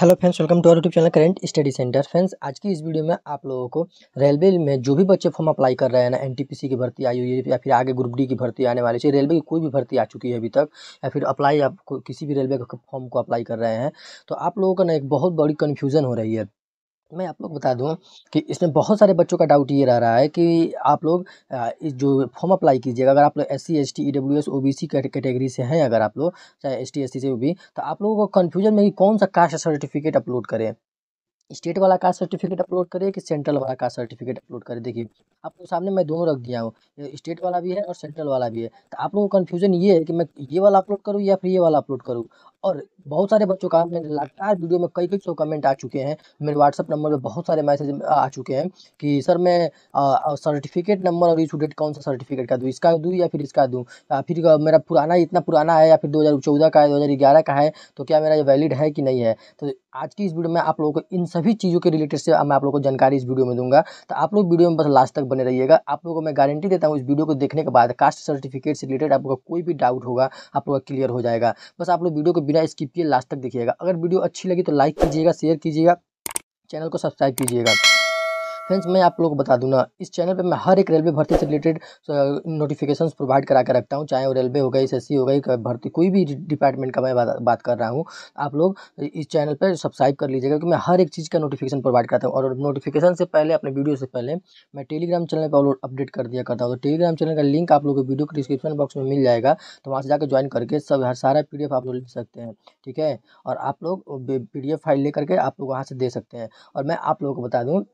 hello friends welcome to our YouTube channel current study centre friends आज की इस video में आप लोगों को रेलवे में जो भी बच्चे फॉर्म अप्लाई कर रहे हैं ना एनटीपीसी की भर्ती आई हुई है या फिर आगे ग्रुप डी की भर्ती आने वाली है रेलवे की कोई भी भर्ती आ चुकी है अभी तक या फिर अप्लाई आप किसी भी रेलवे फॉर्म को अप्लाई कर रहे हैं तो आप लोगों का ना एक बहुत बड़ी कन्फ्यूज़न हो रही है मैं आप लोग बता दूं कि इसमें बहुत सारे बच्चों का डाउट ये रह रहा है कि आप लोग जो फॉर्म अप्लाई कीजिएगा अगर आप लोग S C S T E W S O B C category से हैं अगर आप लोग चाहे एस टी एस सी से भी तो आप लोगों को कन्फ्यूजन में कि कौन सा कास्ट सर्टिफिकेट अपलोड करें स्टेट वाला कास्ट सर्टिफिकेट अपलोड करें कि सेंट्रल वाला कास्ट सर्टिफिकेट अपलोड करें देखिए आप आपको सामने मैं दोनों रख दिया हूँ स्टेट वाला भी है और सेंट्रल वाला भी है तो आप लोगों को कन्फ्यूजन ये है कि मैं ये वाला अपलोड करूँ या फिर ये वाला अपलोड करूँ और बहुत सारे बच्चों का लगातार वीडियो में कई कई सौ कमेंट आ चुके हैं मेरे व्हाट्सअप नंबर पर बहुत सारे मैसेज आ चुके हैं कि सर मैं सर्टिफिकेट नंबर और इशू डेट कौन सा सर्टिफिकेट का दूँ इसका दूँ या फिर इसका दूँ या फिर मेरा पुराना इतना पुराना है या फिर दो का है दो का है तो क्या मेरा ये वैलिड है कि नहीं है तो आज की इस वीडियो में आप लोगों को इन सभी चीज़ों के रिलेटेड से मैं आप लोगों को जानकारी इस वीडियो में दूंगा तो आप लोग वीडियो में बस लास्ट तक बने रहिएगा आप लोगों को मैं गारंटी देता हूँ इस वीडियो को देखने के बाद कास्ट सर्टिफिकेट से रिलेटेड का कोई भी डाउट होगा आप लोगों का क्लियर हो जाएगा बस आप लोग वीडियो को बिना स्किप किए लास्ट तक देखिएगा अगर वीडियो अच्छी लगी तो लाइक कीजिएगा शेयर कीजिएगा चैनल को सब्सक्राइब कीजिएगा फ्रेंड्स मैं आप लोगों को बता दूँ ना इस चैनल पे मैं हर एक रेलवे भर्ती से रिलेटेड नोटिफिकेशन प्रोवाइड करा के रखता हूँ चाहे वो रेलवे हो गई एस हो गई भर्ती कोई भी डिपार्टमेंट का मैं बात, बात कर रहा हूँ आप लोग इस चैनल पर सब्सक्राइब कर लीजिएगा क्योंकि मैं हर एक चीज़ का नोटिफिकेशन प्रोवाइड करता हूँ और नोटिफिकेशन से पहले अपने वीडियो से पहले मैं टेलीग्राम चैनल पर अपडेट कर दिया करता हूँ तो टेलीग्राम चैनल का लिंक आप लोग वीडियो के डिस्क्रिप्शन बॉक्स में मिल जाएगा तो वहाँ से जाकर ज्वाइन करके सब हर सारा पी आप लोग ले सकते हैं ठीक है और आप लोग पी फाइल ले करके आप लोग वहाँ से दे सकते हैं और मैं आप लोगों को बता दूँ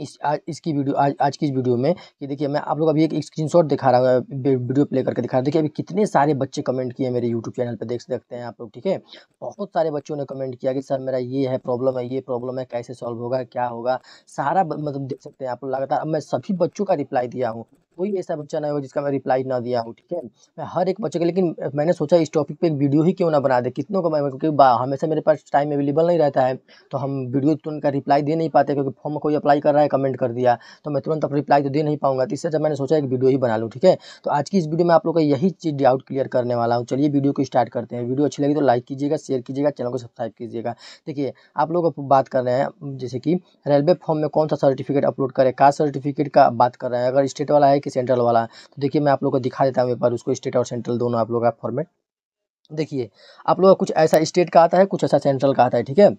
इस आज इसकी वीडियो आज आज की इस वीडियो में कि देखिए मैं आप लोग अभी एक स्क्रीनशॉट दिखा रहा हूँ वीडियो प्ले करके दिखा रहा हूँ देखिए अभी कितने सारे बच्चे कमेंट किए मेरे यूट्यूब चैनल पर देख सकते हैं आप लोग ठीक है बहुत सारे बच्चों ने कमेंट किया कि सर मेरा ये है प्रॉब्लम है ये प्रॉब्लम है कैसे सॉल्व होगा क्या होगा सारा मतलब देख सकते हैं आप लोग लगातार अब मैं सभी बच्चों का रिप्लाई दिया हूँ कोई ऐसा बच्चा ना हो जिसका मैं रिप्लाई ना दिया हूँ ठीक है मैं हर एक बच्चे का लेकिन मैंने सोचा इस टॉपिक पे एक वीडियो ही क्यों ना बना दे कितनों का मैं क्योंकि हमेशा मेरे पास टाइम अवेलेबल नहीं रहता है तो हम वीडियो तो उनका रिप्लाई दे नहीं पाते क्योंकि फॉर्म कोई अप्लाई कर रहा है कमेंट कर दिया तो मैं तुरंत अपना रिप्लाई तो दे नहीं पाऊंगा तो इससे जब मैंने सोचा एक वीडियो ही बना लूँ ठीक है तो आज की इस वीडियो में आप लोग का यही चीज़ डाउट क्लियर करने वाला हूँ चलिए वीडियो को स्टार्ट करते हैं वीडियो अच्छी लगी तो लाइक कीजिएगा शेयर कीजिएगा चैनल को सब्सक्राइब कीजिएगा देखिए आप लोग बात कर रहे हैं जैसे कि रेलवे फॉर्म में कौन सा सर्टिफिकेट अपलोड करें कास्ट सर्टिफिकेट का बात कर रहे हैं अगर स्टेट वाला है कि सेंट्रल वाला तो देखिए मैं आप लोग को दिखा देता हूँ एक बार उसको स्टेट और सेंट्रल दोनों आप लोग का फॉर्मेट देखिए आप लोग का कुछ ऐसा स्टेट का आता है कुछ ऐसा सेंट्रल का आता है ठीक है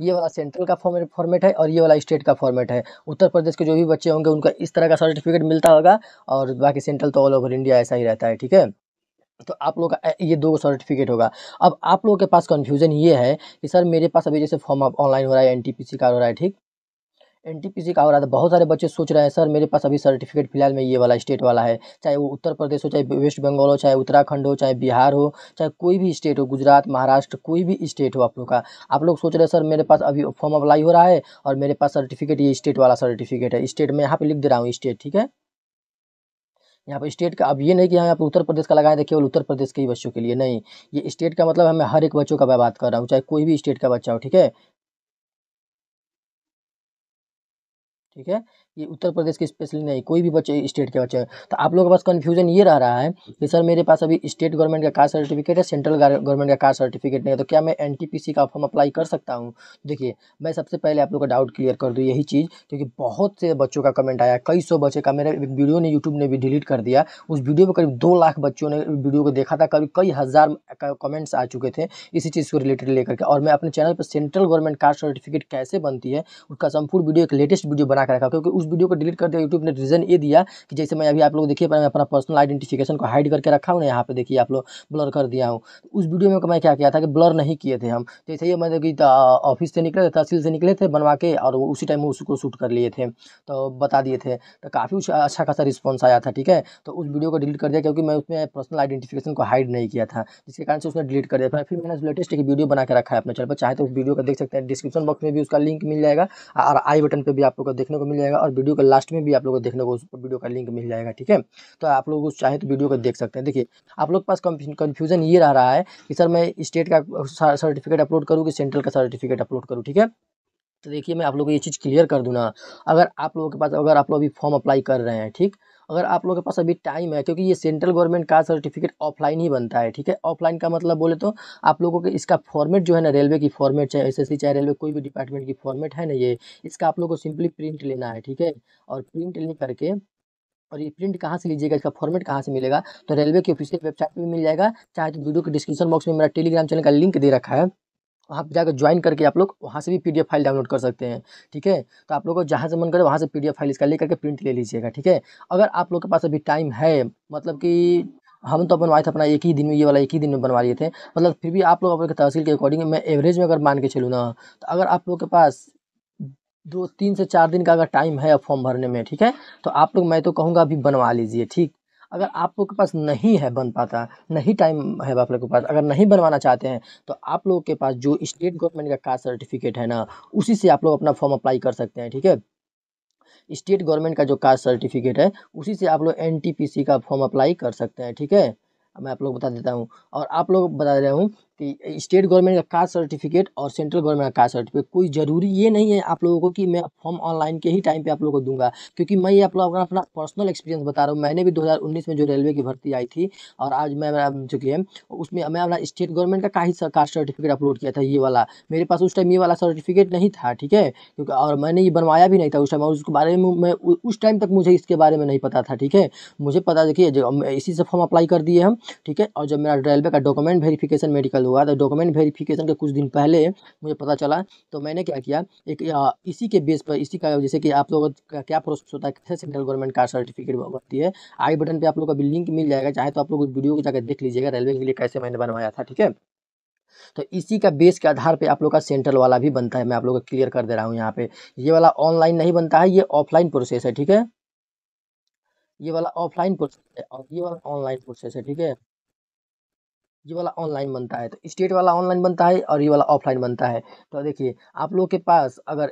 ये वाला सेंट्रल का फॉर्मेट फॉर्मेट है और ये वाला स्टेट का फॉर्मेट है उत्तर प्रदेश के जो भी बच्चे होंगे उनका इस तरह का सर्टिफिकेट मिलता होगा और बाकी सेंट्रल तो ऑल ओवर इंडिया ऐसा ही रहता है ठीक है तो आप लोग का ये दो सर्टिफिकेट होगा अब आप लोगों के पास कन्फ्यूजन ये है कि सर मेरे पास अभी जैसे फॉर्म ऑनलाइन हो रहा है सी का हो रहा है ठीक सी का हो रहा था तो बहुत सारे बच्चे सोच रहे हैं सर मेरे पास अभी सर्टिफिकेट फिलहाल में ये वाला स्टेट वाला है चाहे वो उत्तर प्रदेश हो चाहे वेस्ट बंगाल हो चाहे उत्तराखंड हो चाहे बिहार हो चाहे कोई भी स्टेट हो गुजरात महाराष्ट्र कोई भी स्टेट हो आप लोग का आप लोग सोच रहे हैं सर मेरे पास अभी फॉर्म अप्लाई हो रहा है और मेरे पास सर्टिफिकेट ये स्टेट वाला सर्टिफिकेट है स्टेट में यहाँ पर लिख दे रहा हूँ स्टेट ठीक है यहाँ पर स्टेट का अब ये नहीं कि हम हाँ, यहाँ पर उत्तर प्रदेश का लगाए थे केवल उत्तर प्रदेश के ही बच्चों के लिए नहीं ये स्टेट का मतलब हमें हर एक बच्चों का मैं बात कर रहा हूँ चाहे कोई भी स्टेट का बच्चा हो ठीक है ठीक है ये उत्तर प्रदेश की स्पेशली नहीं कोई भी बच्चे स्टेट के बच्चे तो आप लोगों के पास कन्फ्यूजन ये रह रहा है कि सर मेरे पास अभी स्टेट गवर्नमेंट का कास्ट सर्टिफिकेट है सेंट्रल गवर्नमेंट का कास्ट सर्टिफिकेट नहीं है तो क्या मैं एन का फॉर्म अप्लाई कर सकता हूँ देखिए मैं सबसे पहले आप लोग का डाउट क्लियर कर दूँ यही चीज़ क्योंकि बहुत से बच्चों का कमेंट आया कई सौ बच्चे का मेरा वीडियो ने यूट्यूब ने भी डिलीट कर दिया उस वीडियो में करीब दो लाख बच्चों ने वीडियो को देखा था करीब कई हज़ार कमेंट्स आ चुके थे इसी चीज़ को रिलेटेड लेकर के और मैं अपने चैनल पर सेंट्रल गवर्नमेंट कास्ट सर्टिफिकेट कैसे बनती है उसका संपूर्ण वीडियो एक लेटेस्ट वीडियो बना कर रखा क्योंकि उस वीडियो को डिलीट कर दिया यूट्यूब ने रीज़न ये दिया कि जैसे मैं अभी आप लोग देखिए मैं अपना पर्सनल आइडेंटिफिकेशन को हाइड करके रखा हूँ ना यहाँ पे देखिए आप लोग ब्लर कर दिया हूँ तो उस वीडियो में मैं क्या किया था कि ब्लर नहीं किए थे हम जैसे ये मतलब कि ऑफिस से निकले तहसील से निकले थे बनवा के और उसी टाइम उसको शूट कर लिए थे तो बता दिए थे तो काफ़ी अच्छा खासा रिस्पॉन्स आया था ठीक है तो उस वीडियो को डिलीट कर दिया क्योंकि मैं उसमें पर्सनल आइडेंटिफिकेशन को हाइड नहीं किया था जिसके कारण से उसने डिलीट कर दिया फिर मैंने लेटेस्ट एक वीडियो बना के रखा है अपने चैनल पर चाहे तो उस वीडियो का देख सकते हैं डिस्क्रिप्शन बॉक्स में भी उसका लिंक मिल जाएगा और आई बटन पर भी आप लोग को देखने को मिल जाएगा और वीडियो का लास्ट में भी आप लोग को देखने को उस वीडियो का लिंक मिल जाएगा ठीक है तो आप लोग उस चाहे तो वीडियो को देख सकते हैं देखिए आप लोग के पास कन्फ्यूजन ये रह रहा है कि सर मैं स्टेट का सर्टिफिकेट अपलोड करूँ कि सेंट्रल का सर्टिफिकेट अपलोड करूँ ठीक है तो देखिए मैं आप लोग को ये चीज़ क्लियर कर दूँ ना अगर आप लोगों के पास अगर आप लोग अभी फॉर्म अप्लाई कर रहे हैं ठीक अगर आप लोगों के पास अभी टाइम है क्योंकि ये सेंट्रल गवर्नमेंट का सर्टिफिकेट ऑफलाइन ही बनता है ठीक है ऑफलाइन का मतलब बोले तो आप लोगों के इसका फॉर्मेट जो है ना रेलवे की फॉर्मेट चाहे एस चाहे रेलवे कोई भी डिपार्टमेंट की फॉर्मेट है ना ये इसका आप लोग को सिंपली प्रिंट लेना है ठीक है और प्रिंट ले करके और ये प्रिंट कहाँ से लीजिएगा इसका फॉर्मेट कहाँ से मिलेगा तो रेलवे की ऑफिशियल वेबसाइट पर भी मिल जाएगा चाहे तो वीडियो के डिस्क्रिप्शन बॉक्स में मेरा टेलीग्राम चैनल का लिंक दे रखा है वहाँ पर जाकर ज्वाइन करके आप लोग वहाँ से भी पी फाइल डाउनलोड कर सकते हैं ठीक है तो आप लोग को जहाँ से मन करे वहाँ से पी फाइल इसका ले करके प्रिंट ले लीजिएगा ठीक है अगर आप लोग के पास अभी टाइम है मतलब कि हम तो बनवाए थे अपना एक ही दिन में ये वाला एक ही दिन में बनवा लिए थे मतलब फिर भी आप लोग अपने तहसील के अकॉर्डिंग मैं एवरेज में अगर मान के चलूँ ना तो अगर आप लोग के पास दो तीन से चार दिन का अगर टाइम है फॉर्म भरने में ठीक है तो आप लोग मैं तो कहूँगा अभी बनवा लीजिए ठीक अगर आप लोग के पास नहीं है बन पाता नहीं टाइम है आप लोग के पास अगर नहीं बनवाना चाहते हैं तो आप लोग के पास जो स्टेट गवर्नमेंट का कास्ट सर्टिफिकेट है ना उसी से आप लोग अपना फॉर्म अप्लाई कर सकते हैं ठीक है स्टेट गवर्नमेंट का जो कास्ट सर्टिफिकेट है उसी से आप लोग एन का फॉर्म अप्लाई कर सकते हैं ठीक है मैं आप लोग बता देता हूँ और आप लोग बता रहा हूँ स्टेट गवर्नमेंट का कास्ट सर्टिफिकेट और सेंट्रल गवर्नमेंट का कास्ट सर्टिफिकेट कोई ज़रूरी ये नहीं है आप लोगों को कि मैं फॉर्म ऑनलाइन के ही टाइम पे आप लोगों को दूंगा क्योंकि मैं ये आप लोगों का अपना पर्सनल एक्सपीरियंस बता रहा हूँ मैंने भी 2019 में जो रेलवे की भर्ती आई थी और आज मैं जो कि है उसमें मैं अपना स्टेट गवर्नमेंट का का ही कास्ट सर्टिफिकेट अपलोड किया था ये वाला मेरे पास उस टाइम ये वाला सर्टिफिकेट नहीं था ठीक है क्योंकि और मैंने ये बनवाया भी नहीं था उस टाइम और उसके बारे में मैं उस टाइम तक मुझे इसके बारे में नहीं पता था ठीक है मुझे पता देखिए इसी से फॉर्म अप्लाई कर दिए हम ठीक है और जब मेरा रेलवे का डॉक्यूमेंट वेरीफिकेशन मेडिकल हुआ हुआ था डॉक्यूमेंट वेरिफिकेशन के कुछ दिन पहले मुझे पता चला तो मैंने क्या किया एक इसी के बेस पर इसी का जैसे कि आप लोगों का क्या प्रोसेस होता है कैसे सेंट्रल गवर्नमेंट का सर्टिफिकेट बनती है आई बटन पर आप लोग का भी लिंक मिल जाएगा चाहे तो आप लोग वीडियो को जाकर देख लीजिएगा रेलवे के लिए कैसे मैंने बनवाया था ठीक है तो इसी का बेस के आधार पे आप लोग का सेंट्रल वाला भी बनता है मैं आप लोग को क्लियर कर दे रहा हूँ यहाँ पे ये वाला ऑनलाइन नहीं बनता है ये ऑफलाइन प्रोसेस है ठीक है ये वाला ऑफलाइन प्रोसेस है और ये वाला ऑनलाइन प्रोसेस है ठीक है ये वाला ऑनलाइन बनता है तो स्टेट वाला ऑनलाइन बनता है और ये वाला ऑफलाइन बनता है तो देखिए आप लोग के पास अगर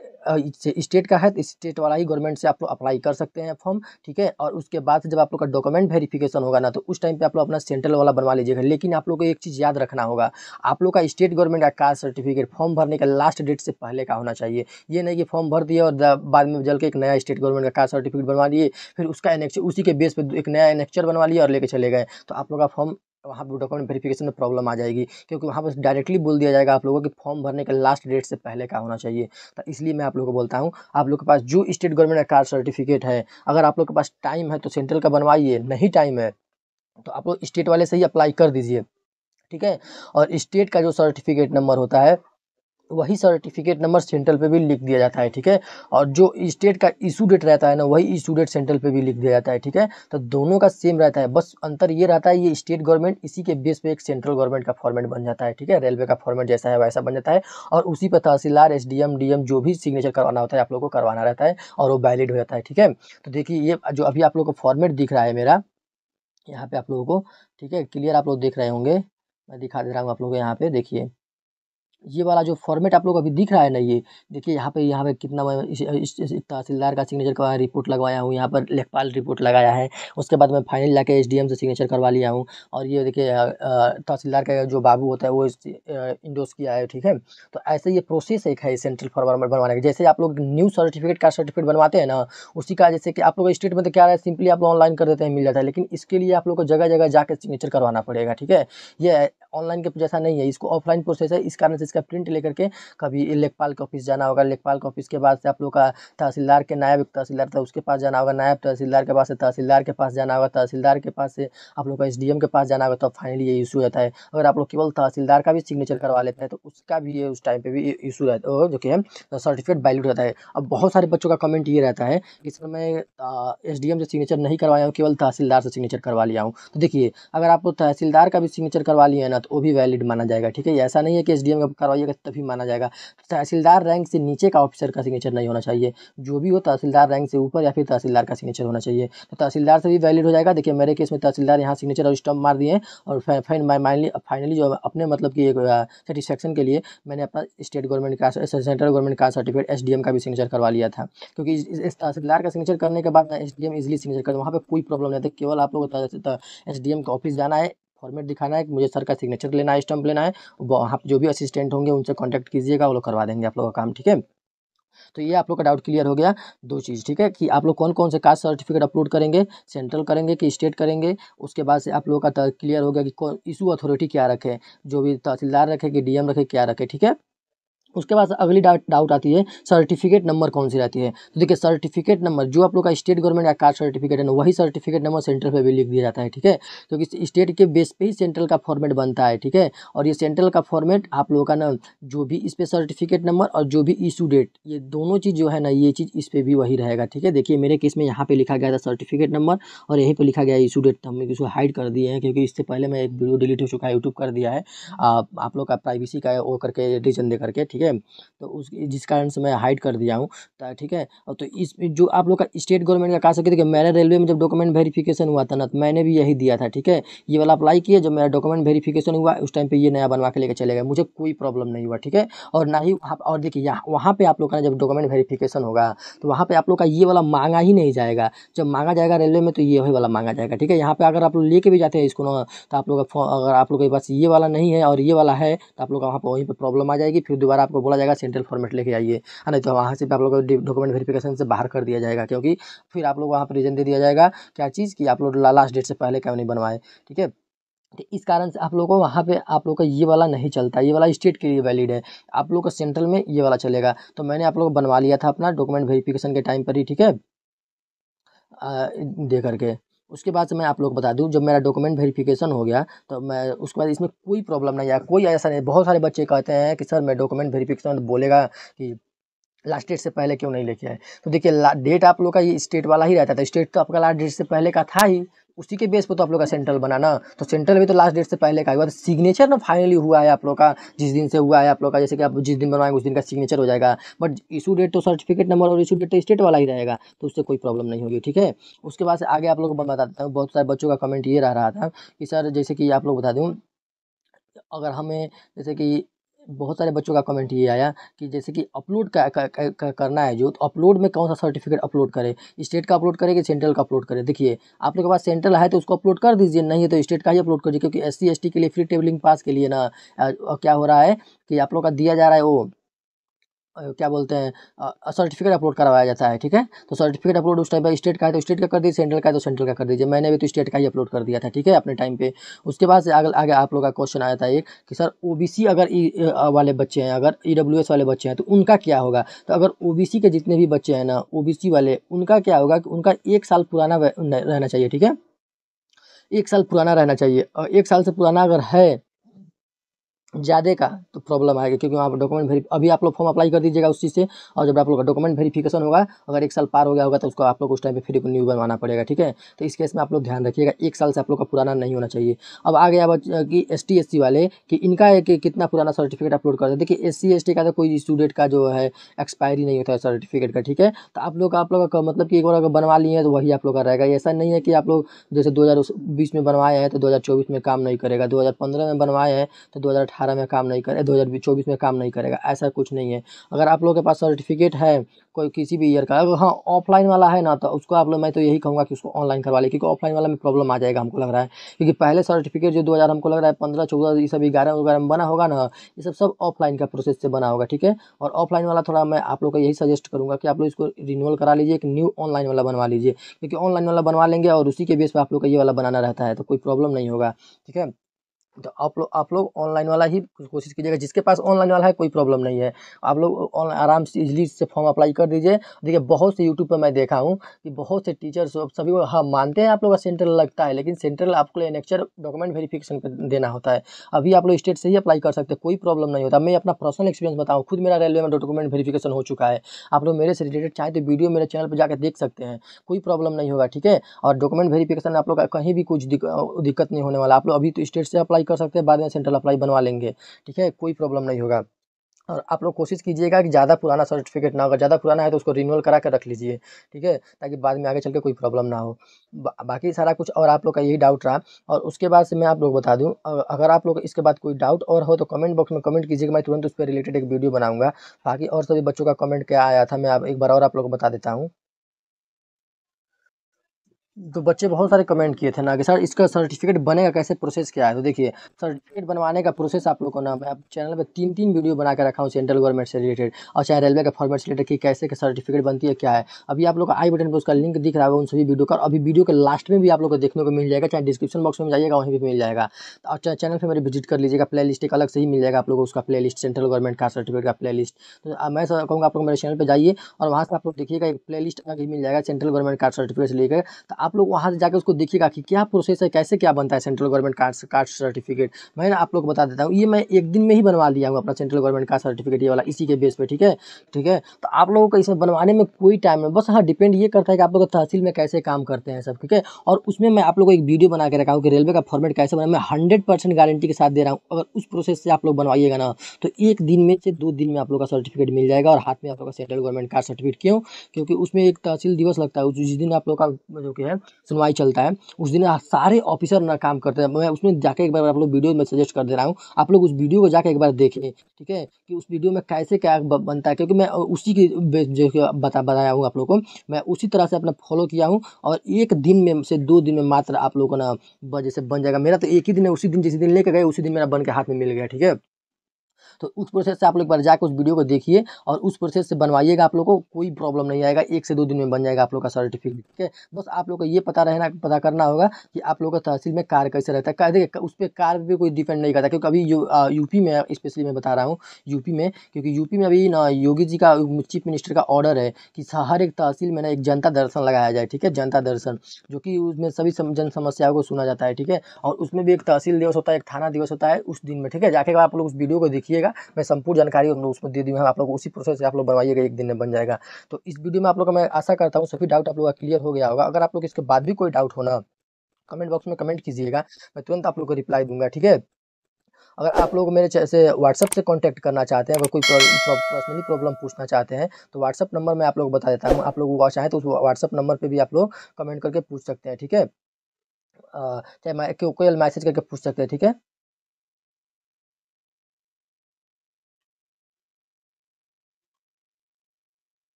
स्टेट का है तो स्टेट वाला ही गवर्नमेंट से आप लोग अप्लाई कर सकते हैं फॉर्म ठीक है और उसके बाद जब आप लोग का डॉक्यूमेंट वेरिफिकेशन होगा ना तो उस टाइम पे आप लोग अपना सेंट्रल वाला बनवा लीजिएगा लेकिन आप लोग को एक चीज़ याद रखना होगा आप लोग का स्टेट गवर्नमेंट का कास्ट सर्टिफिकेट फॉर्म भरने का लास्ट डेट से पहले का होना चाहिए ये नहीं कि फॉर्म भर दिए और बाद में जल के एक नया स्टेट गवर्नमेंट का कास्ट सर्टिफिकेट बनवा लिए फिर उसका एनेक्चर उसी के बेस पर एक नया एनेक्चर बनवा लिए और लेके चले गए तो आप लोग का फॉर्म वहाँ पर डॉक्यूमेंट वेरिफिकेशन में प्रॉब्लम आ जाएगी क्योंकि वहाँ पर डायरेक्टली बोल दिया जाएगा आप लोगों को कि फॉर्म भरने का लास्ट डेट से पहले का होना चाहिए तो इसलिए मैं आप लोगों को बोलता हूँ आप लोग के पास जो स्टेट गवर्नमेंट का कार्ड सर्टिफिकेट है अगर आप लोग के पास टाइम है तो सेंट्रल का बनवाइए नहीं टाइम है तो आप लोग स्टेट वाले से ही अप्लाई कर दीजिए ठीक है और स्टेट का जो सर्टिफिकेट नंबर होता है वही सर्टिफिकेट नंबर सेंट्रल पे भी लिख दिया जाता है ठीक है और जो स्टेट का इशू डेट रहता है ना वही इशू डेट सेंट्रल पे भी लिख दिया जाता है ठीक है तो दोनों का सेम रहता है बस अंतर ये रहता है ये स्टेट गवर्नमेंट इसी के बेस पे एक सेंट्रल गवर्नमेंट का फॉर्मेट बन जाता है ठीक है रेलवे का फॉर्मेट जैसा है वैसा बन जाता है और उसी पर तहसीलदार एस डी जो भी सिग्नेचर करवाना होता है आप लोग को करवाना रहता है और वो वैलिड हो जाता है ठीक है तो देखिए ये जो अभी आप लोग को फॉर्मेट दिख रहा है मेरा यहाँ पे आप लोगों को ठीक है क्लियर आप लोग देख रहे होंगे मैं दिखा दे रहा हूँ आप लोगों को यहाँ पे देखिए ये वाला जो फॉर्मेट आप लोग अभी दिख रहा है ना ये देखिए यहाँ पे यहाँ पे कितना मैं तहसीलदार का सिग्नेचर करवाया रिपोर्ट लगवाया हूँ यहाँ पर लेखपाल रिपोर्ट लगाया है उसके बाद मैं फाइनल जाके एस से सिग्नेचर करवा लिया हूँ और ये देखिए तहसीलदार का जो बाबू होता है वो इंडोज किया है ठीक है तो ऐसे ये प्रोसेस एक है सेंट्रल फॉर्म बनवाने का जैसे आप लोग न्यू सर्टिफिकेट का सर्टिफिकेट बनवाते हैं ना उसी का जैसे कि आप लोग स्टेट में तो क्या है सिंपली आप लोग ऑनलाइन कर देते हैं मिल जाता है लेकिन इसके लिए आप लोग को जगह जगह जाकर सिग्नेचर करवाना पड़ेगा ठीक है ये ऑनलाइन के जैसा नहीं है इसको ऑफलाइन प्रोसेस है इस कारण से इसका प्रिंट लेकर के कभी लेखपाल के ऑफिस जाना होगा लेखपाल के ऑफिस के बाद से आप लोग का तहसीलदार के नायब तहसीलदार था उसके पास जाना होगा नायब तहसीलदार के पास से तहसीलदार के पास जाना होगा तहसीलदार के पास से आप लोग का एस के पास जाना होगा तब फाइनली ये इशू रहता है अगर आप लोग केवल तहसीलदार का भी सिग्नेचर करवा लेते हैं तो उसका भी ये उस टाइम पर भी इशू रहता है जो कि तो सर्टिफिकेट वैल्यू रहता है अब बहुत सारे बच्चों का कमेंट ये रहता है कि सर मैं एस से सिग्नेचर नहीं करवाया हूँ केवल तहसीलदार से सिग्नेचर करवा लिया हूँ तो देखिए अगर आप तहसीलदार का भी सिग्नेचर करवा लिया है ना तो वो भी वैलिड माना जाएगा ठीक है ऐसा नहीं है कि एस करवाइएगा तभी माना जाएगा तहसीलदार रैंक से नीचे का ऑफिसर का सिग्नेचर नहीं होना चाहिए जो भी हो तहसीलदार रैंक से ऊपर या फिर तहसीलदार का सिग्नेचर होना चाहिए तो तहसीलदार से भी वैलिड हो जाएगा देखिए मेरे केस में तहसीलदार यहाँ सिग्नेचर और स्टम्प मार दिए और फाइनली फाइनली जो अपने मतलब कि सेटिस्फेक्शन के लिए मैंने अपना स्टेट गवर्नमेंट का सेंट्रल गवर्नमेंट का सर्टिफिकेट एस का भी सिग्नेचर करवा लिया था क्योंकि इस तहसीलदार का सिग्नेचर करने के बाद S D M easily signature कर वहाँ पर कोई प्रॉब्लम नहीं था केवल आप लोग एस डी एम का ऑफिस जाना है फॉर्मेट दिखाना है कि मुझे सर का सिग्नेचर लेना है स्टम्प लेना है आप जो भी असिस्टेंट होंगे उनसे कॉन्टैक्ट कीजिएगा वो लोग करवा देंगे आप लोग का काम ठीक है तो ये आप लोग का डाउट क्लियर हो गया दो चीज़ ठीक है कि आप लोग कौन कौन से कास्ट सर्टिफिकेट अपलोड करेंगे सेंट्रल करेंगे कि स्टेट करेंगे उसके बाद से आप लोगों का क्लियर हो गया कि कौन इशू अथॉरिटी क्या रखे जो भी तहसीलदार रखे कि डीएम रखे क्या रखे ठीक है उसके बाद अगली डाउट आती है सर्टिफिकेट नंबर कौन सी रहती है तो देखिए सर्टिफिकेट नंबर जो आप लोग का स्टेट गवर्नमेंट का कास्ट सर्टिफिकेट है ना वही सर्टिफिकेट नंबर सेंट्रल पे भी लिख दिया जाता है ठीक है क्योंकि स्टेट के बेस पे ही सेंट्रल का फॉर्मेट बनता है ठीक है और ये सेंट्रल का फॉर्मेट आप लोगों का ना जो भी इस पर सर्टिफिकेट नंबर और जो भी इशू डेट ये दोनों चीज़ जो है ना ये चीज़ इस पर भी वही रहेगा ठीक है देखिए मेरे केस में यहाँ पर लिखा गया था सर्टिफिकेट नंबर और यहीं पर लिखा गया इशू डेट तो हमने किसी इसको हाइड कर दिए हैं क्योंकि इससे पहले मैं एक वीडियो डिलीट हो चुका है यूट्यूब कर दिया है आप लोग का प्राइवेसी का वो करके रीजन दे करके ठीक है ठीक है तो उस जिस कारण से मैं हाइड कर दिया हूँ ठीक है और तो इस जो आप लोग का स्टेट गवर्नमेंट का कहा सकते देखिए मैंने रेलवे में जब डॉक्यूमेंट वेरीफिकेशन हुआ था ना तो मैंने भी यही दिया था ठीक है ये वाला अप्लाई किया जब मेरा डॉक्यूमेंट वेरीफिकेशन हुआ उस टाइम पर ये नया बनवा के लेकर चले गए मुझे कोई प्रॉब्लम नहीं हुआ ठीक है और ना ही और देखिए वहाँ पर आप लोग का जब डॉक्यूमेंट वेरीफिकेशन होगा तो वहाँ पर आप लोग का ये वाला मांगा ही नहीं जाएगा जब मांगा जाएगा रेलवे में तो ये वही वाला मांगा जाएगा ठीक है यहाँ पर अगर आप लोग लेके भी जाते हैं इसको तो आप लोग अगर आप लोग के पास ये वाला नहीं है और ये वाला है तो आप लोग का वहाँ पर वहीं पर प्रॉब्लम आ जाएगी फिर दोबारा आप आपको बोला जाएगा सेंट्रल फॉर्मेट लेके आइए नहीं तो वहाँ से आप लोग डॉक्यूमेंट वेरिफिकेशन से बाहर कर दिया जाएगा क्योंकि फिर आप लोग वहाँ पर रीजन दे दिया जाएगा क्या चीज़ कि आप लोग लास्ट डेट से पहले क्यों नहीं बनवाए ठीक है तो इस कारण से आप लोगों को वहाँ पे आप लोग का ये वाला नहीं चलता ये वाला स्टेट के लिए वैलिड है आप लोग का सेंट्रल में ये वाला चलेगा तो मैंने आप लोग को बनवा लिया था अपना डॉक्यूमेंट वेरिफिकेशन के टाइम पर ही ठीक है दे करके उसके बाद से मैं आप लोग बता दूँ जब मेरा डॉक्यूमेंट वेरीफिकेशन हो गया तो मैं उसके बाद इसमें कोई प्रॉब्लम नहीं आया कोई ऐसा नहीं बहुत सारे बच्चे कहते हैं कि सर मैं डॉक्यूमेंट वेरीफिकेशन बोलेगा कि लास्ट डेट से पहले क्यों नहीं लेके आए तो देखिए डेट आप लोग का ये स्टेट वाला ही रहता था स्टेट तो आपका लास्ट डेट से पहले का था ही उसी के बेस पर तो आप लोग का सेंट्रल बना ना तो सेंट्रल भी तो लास्ट डेट से पहले का हुआ तो सिग्नेचर ना फाइनली हुआ है आप लोग का जिस दिन से हुआ है आप लोग का जैसे कि आप जिस दिन बनवाएंगे उस दिन का सिग्नेचर हो जाएगा बट इशू डेट तो सर्टिफिकेट नंबर और इशू डेट तो स्टेट वाला ही रहेगा तो उससे कोई प्रॉब्लम नहीं होगी ठीक है उसके बाद से आगे आप लोग को बता देता हूँ बहुत सारे बच्चों का कमेंट ये रह रहा था कि सर जैसे कि आप लोग बता दूँ अगर हमें जैसे कि बहुत सारे बच्चों का कमेंट ये आया कि जैसे कि अपलोड का, का, का, का करना है जो तो अपलोड में कौन सा सर्टिफिकेट अपलोड करें स्टेट का अपलोड करें कि सेंट्रल का अपलोड करें देखिए आप लोग के पास सेंट्रल है तो उसको अपलोड कर दीजिए नहीं है तो स्टेट का ही अपलोड करिए क्योंकि एस सी के लिए फ्री टेबलिंग पास के लिए ना क्या हो रहा है कि आप लोग का दिया जा रहा है वो क्या बोलते हैं सर्टिफिकेट अपलोड करवाया जाता है ठीक है तो सर्टिफिकेट अपलोड उस टाइम पर स्टेट का है तो स्टेट का कर दीजिए सेंट्रल का है तो सेंट्रल का कर दीजिए मैंने भी तो स्टेट का ही अपलोड कर दिया था ठीक है अपने टाइम पे उसके बाद आगे आगे आप लोग का क्वेश्चन आया था एक कि सर ओ अगर ई वाले बच्चे हैं अगर ई e वाले बच्चे हैं तो उनका क्या होगा तो अगर ओ के जितने भी बच्चे हैं ना ओ वाले उनका क्या होगा कि उनका एक साल पुराना रहना चाहिए ठीक है एक साल पुराना रहना चाहिए और एक साल से पुराना अगर है ज़्यादा का तो प्रॉब्लम आएगा क्योंकि वहाँ पर डॉक्यूमेंट वेरी अभी आप लोग फॉर्म अप्लाई कर दीजिएगा उस चीज़ से और जब आप लोग का डॉक्यूमेंट वेरीफिकेशन होगा अगर एक साल पार हो गया होगा तो उसको आप लोग उस टाइम पे फिर न्यू बनवाना पड़ेगा ठीक है तो इस केस में आप लोग ध्यान रखिएगा एक साल से आप लोग का पुराना नहीं होना चाहिए अब आ गया कि एस टी वाले कि इनका एक कितना पुराना सर्टिफिकेट अपलोड कर देखिए एस सी का तो कोई स्टूडेंट का जो है एक्सपायरी नहीं होता है सर्टिफिकेट का ठीक है तो आप लोग आप लोग का मतलब कि एक बार अगर बनवा लिए हैं तो वही आप लोग का रहेगा ऐसा नहीं है कि आप लोग जैसे दो में बनवाए हैं तो दो में काम नहीं करेगा दो में बनवाए हैं तो दो 2018 में काम नहीं करे चौबीस में काम नहीं करेगा ऐसा कुछ नहीं है अगर आप लोग के पास सर्टिफिकेट है कोई किसी भी ईयर का अगर हाँ ऑफलाइन वाला है ना तो उसको आप लोग मैं तो यही कहूँगा कि उसको ऑनलाइन करवा लें क्योंकि ऑफलाइन वाला में प्रॉब्लम आ जाएगा हमको लग रहा है क्योंकि पहले सर्टिफिकेट जो दो हमको लग रहा है पंद्रह चौदह ये सब ग्यारह वगैरह में बना होगा ना ये सब सब ऑफलाइन का प्रोसेस से बना होगा ठीक है और ऑफलाइन वाला थोड़ा मैं आप लोग को यही सजेस्ट करूँगा कि आप लोग इसको रिन्यूअल करा लीजिए एक न्यू ऑनलाइन वाला बनवा लीजिए क्योंकि ऑनलाइन वाला बनवा लेंगे और उसी के बेस पर आप लोग का ये वाला बनाना रहता है तो कोई प्रॉब्लम नहीं होगा ठीक है तो आप लोग आप लोग ऑनलाइन वाला ही कोशिश कीजिएगा जिसके पास ऑनलाइन वाला है कोई प्रॉब्लम नहीं है आप लोग आराम से इजली से फॉर्म अप्लाई कर दीजिए देखिए बहुत से यूट्यूब पर मैं देखा हूँ कि बहुत से टीचर्स सभी हाँ मानते हैं आप लोग का सेंट्रल लगता है लेकिन सेंट्रल आपको नेक्चर डॉक्यूमेंट वेरीफिकेशन पर देना होता है अभी आप लोग स्टेट से ही अप्लाई कर सकते हैं कोई प्रॉब्लम नहीं होता मैं अपना पर्सनल एक्सपीरियंस बताऊँ खुद मेरा रेलवे में डॉक्यूमेंट वेरीफिकेशन हो चुका है आप लोग मेरे से रिलेटेड चाहे तो वीडियो मेरे चैनल पर जाकर देख सकते हैं कोई प्रॉब्लम नहीं होगा ठीक है और डॉक्यूमेंट वेरीफिकेशन आप लोग का कहीं भी कुछ दिक्कत नहीं होने वाला आप लोग अभी तो स्टेट से अप्लाई अप्लाई कर सकते हैं बाद में सेंट्रल अप्लाई बनवा लेंगे ठीक है कोई प्रॉब्लम नहीं होगा और आप लोग कोशिश कीजिएगा कि ज़्यादा पुराना सर्टिफिकेट ना अगर ज़्यादा पुराना है तो उसको रिन्यूअल करा कर रख लीजिए ठीक है ताकि बाद में आगे चल के कोई प्रॉब्लम ना हो बा, बाकी सारा कुछ और आप लोग का यही डाउट रहा और उसके बाद से मैं आप लोग बता दूँ अगर आप लोग इसके बाद कोई डाउट और हो तो कमेंट बॉक्स में कमेंट कीजिएगा मैं तुरंत उस पर रिलेटेड एक वीडियो बनाऊँगा बाकी और सभी बच्चों का कमेंट क्या आया था मैं आप एक बार और आप लोग को बता देता हूँ तो बच्चे बहुत सारे कमेंट किए थे ना कि सर इसका सर्टिफिकेट बनेगा कैसे प्रोसेस क्या है तो देखिए सर्टिफिकेट बनवाने का प्रोसेस आप लोगों को ना मैं चैनल पे तीन तीन वीडियो बना के रखा हूँ सेंट्रल गवर्नमेंट से रिलेटेड और चाहे रेलवे का फॉर्मेट से रिलेटेड कि कैसे का सर्टिफिकेट बनती है क्या है अभी आप लोग आई बटन पर उसका लिंक दिख रहा है उन सभी वीडियो का अभी वीडियो के लास्ट में भी आप लोग को देखने को मिल जाएगा चाहे डिस्क्रिप्शन बॉक्स में जाइएगा वहीं भी मिल जाएगा और चैनल पर मेरे विजिट कर लीजिएगा प्ले लिस्ट एक अलग से ही मिल जाएगा आप लोग उसका प्ले लिस्ट सेंट्रल गवर्नमेंट का सर्टिफिकेट का प्ले लिस्ट तो मैं कहूँगा आप लोग मेरे चैनल पर जाइए और वहाँ से आप लोग देखिएगा एक प्ले लिस्ट अलग ही मिल जाएगा सेंट्रल गवर्नमेंट का सर्टिफिकेट से लेकर तो आप लोग वहाँ से जाकर उसको देखिएगा कि क्या प्रोसेस है कैसे क्या बनता है central government card card certificate मैं ना आप लोग को बता देता हूँ ये मैं एक दिन में ही बनवा दिया हूँ अपना सेंट्रल गवर्नमेंट कार्ड सर्टिफिकेट ये वाला इसी के बेस पर ठीक है ठीक है तो आप लोगों को इसमें बनवाने में कोई टाइम है बस हाँ डिपेंड ये करता है कि आप लोग तहसील में कैसे काम करते हैं सब ठीक है और उसमें मैं आप लोग को एक वीडियो बना के रखा हूँ कि रेलवे का फॉर्मेट कैसे बना मैं हंड्रेड परसेंट गारंटी के साथ दे रहा हूँ अगर उस प्रोसेस से आप लोग बनवाइएगा ना तो एक दिन में से दो दिन में आप लोग का सर्टिफिकेट मिल जाएगा और हाथ में आप लोग का सेंट्रल गवर्नमेंट कार्ड सर्टिफिकेट क्यों क्योंकि उसमें एक तहसील दिवस लगता है जिस दिन आप लोग का जो कि है में सुनवाई चलता है उस दिन सारे ऑफिसर ना काम करते हैं मैं उसमें जाके एक बार आप लोग वीडियो में सजेस्ट कर दे रहा हूँ आप लोग उस वीडियो को जाके एक बार देखें ठीक है कि उस वीडियो में कैसे क्या बनता है क्योंकि मैं उसी की जो बता बताया हूँ आप लोग को मैं उसी तरह से अपना फॉलो किया हूँ और एक दिन में से दो दिन में मात्र आप लोगों को ना जैसे बन जाएगा मेरा तो एक ही दिन है उसी दिन जिस दिन लेकर गए उसी दिन मेरा बन के हाथ में मिल गया ठीक है तो उस प्रोसेस से आप लोग एक बार जाकर उस वीडियो को देखिए और उस प्रोसेस से बनवाइएगा आप लोग को कोई प्रॉब्लम नहीं आएगा एक से दो दिन में बन जाएगा आप लोग का सर्टिफिकेट ठीक है बस आप लोग को ये पता रहना पता करना होगा कि आप लोग का तहसील में कार कैसे रहता है देखिए उस पर कार भी कोई डिपेंड नहीं करता क्योंकि अभी यूपी में स्पेशली मैं बता रहा हूँ यूपी में क्योंकि यूपी में अभी ना योगी जी का चीफ मिनिस्टर का ऑर्डर है कि हर एक तहसील में ना एक जनता दर्शन लगाया जाए ठीक है जनता दर्शन जो कि उसमें सभी जन समस्याओं को सुना जाता है ठीक है और उसमें भी एक तहसील दिवस होता है एक थाना दिवस होता है उस दिन में ठीक है जाके आप लोग उस वीडियो को देखिएगा जाएगा मैं संपूर्ण जानकारी हम लोग उसमें दे दी हूँ आप लोग उसी प्रोसेस से आप लोग बनवाइएगा एक दिन में बन जाएगा तो इस वीडियो में आप लोग का मैं आशा करता हूँ सभी डाउट आप लोग का क्लियर हो गया होगा अगर आप लोग इसके बाद भी कोई डाउट होना कमेंट बॉक्स में कमेंट कीजिएगा मैं तुरंत आप लोग को रिप्लाई दूंगा ठीक है अगर आप लोग मेरे जैसे व्हाट्सअप से कांटेक्ट करना चाहते हैं अगर कोई पर्सनली प्रॉब्लम पूछना चाहते हैं तो व्हाट्सअप नंबर मैं आप लोग बता देता हूँ आप लोग वो चाहें तो उस व्हाट्सअप नंबर पे भी आप लोग कमेंट करके पूछ सकते हैं ठीक है चाहे कोई मैसेज करके पूछ सकते हैं ठीक है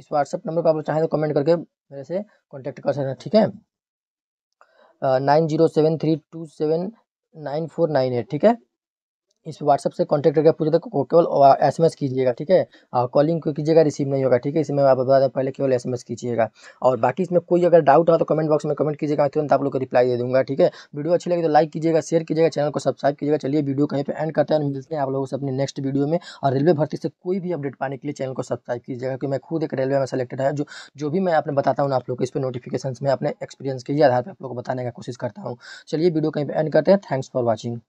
इस व्हाट्सअप नंबर पर आप चाहें तो कमेंट करके मेरे से कॉन्टैक्ट कर सकते हैं ठीक है nine zero seven three two seven nine four nine eight ठीक है इस व्हाट्सअप से कॉन्टैक्ट करके पूछा था केवल एस एम एस कीजिएगा ठीक है और कॉलिंग कीजिएगा रिसीव नहीं होगा ठीक है इसमें आप बता दें पहले केवल एस एम एस कीजिएगा और बाकी इसमें कोई अगर डाउट हो तो कमेंट बॉक्स में कमेंट कीजिएगा तुरंत आप लोग को रिप्लाई दे दूंगा ठीक है वीडियो अच्छी लगी तो लाइक कीजिएगा शेयर कीजिएगा चैनल को सब्सक्राइब कीजिएगा चलिए वीडियो कहीं पर एंड करते हैं मिलते हैं आप लोगों से अपने नेक्स्ट वीडियो में और रेलवे भर्ती से कोई भी अपडेट पाने के लिए चैनल को सब्सक्राइब कीजिएगा क्योंकि मैं खुद एक रेलवे में सेलेक्टेड है जो जो भी मैं आपने बताता हूँ आप लोग को इस पर नोटिफिकेशन में अपने एक्सपीरियंस के आधार पर आप लोग को बताने का कोशिश करता हूँ चलिए वीडियो कहीं पर एंड करते हैं थैंक्स फॉर वॉचिंग